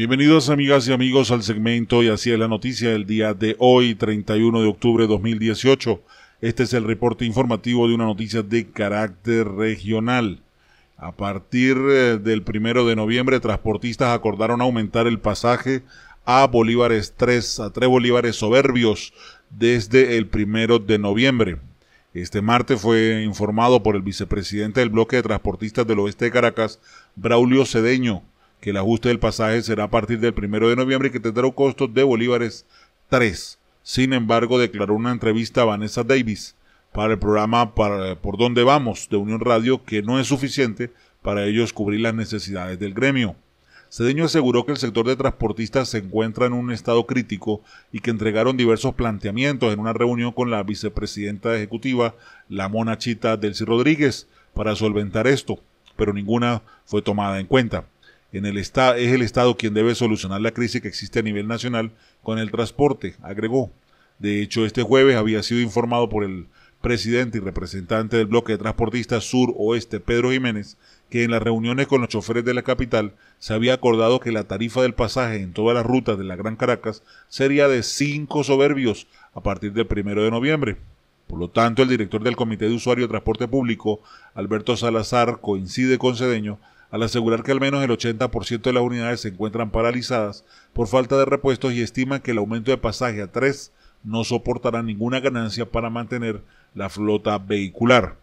Bienvenidos amigas y amigos al segmento y así es la noticia del día de hoy, 31 de octubre de 2018. Este es el reporte informativo de una noticia de carácter regional. A partir eh, del 1 de noviembre, transportistas acordaron aumentar el pasaje a bolívares 3, a 3 bolívares soberbios desde el 1 de noviembre. Este martes fue informado por el vicepresidente del bloque de transportistas del oeste de Caracas, Braulio Cedeño, que el ajuste del pasaje será a partir del 1 de noviembre y que tendrá un costo de bolívares 3. Sin embargo, declaró una entrevista a Vanessa Davis para el programa Por Dónde Vamos de Unión Radio que no es suficiente para ellos cubrir las necesidades del gremio. Cedeño aseguró que el sector de transportistas se encuentra en un estado crítico y que entregaron diversos planteamientos en una reunión con la vicepresidenta ejecutiva, la monachita Delcy Rodríguez, para solventar esto, pero ninguna fue tomada en cuenta. En el es el Estado quien debe solucionar la crisis que existe a nivel nacional con el transporte, agregó. De hecho, este jueves había sido informado por el presidente y representante del bloque de transportistas sur-oeste, Pedro Jiménez, que en las reuniones con los choferes de la capital se había acordado que la tarifa del pasaje en todas las rutas de la Gran Caracas sería de cinco soberbios a partir del primero de noviembre. Por lo tanto, el director del Comité de Usuario de Transporte Público, Alberto Salazar, coincide con Cedeño al asegurar que al menos el 80% de las unidades se encuentran paralizadas por falta de repuestos y estima que el aumento de pasaje a 3 no soportará ninguna ganancia para mantener la flota vehicular.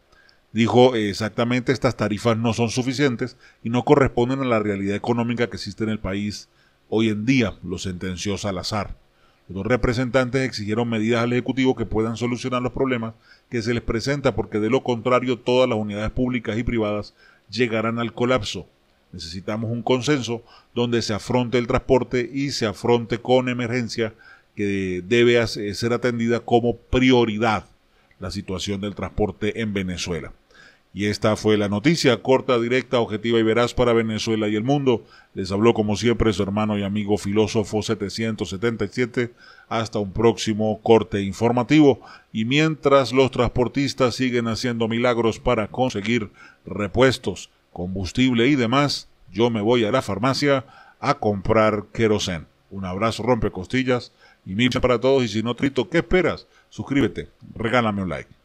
Dijo eh, exactamente estas tarifas no son suficientes y no corresponden a la realidad económica que existe en el país hoy en día, lo sentenció Salazar. Los dos representantes exigieron medidas al Ejecutivo que puedan solucionar los problemas que se les presenta porque de lo contrario todas las unidades públicas y privadas llegarán al colapso. Necesitamos un consenso donde se afronte el transporte y se afronte con emergencia que debe eh, ser atendida como prioridad la situación del transporte en Venezuela. Y esta fue la noticia corta, directa, objetiva y veraz para Venezuela y el mundo. Les habló como siempre su hermano y amigo filósofo 777. Hasta un próximo corte informativo. Y mientras los transportistas siguen haciendo milagros para conseguir repuestos, combustible y demás, yo me voy a la farmacia a comprar querosen. Un abrazo rompe costillas y mil para todos y si no trito, ¿qué esperas? Suscríbete, regálame un like.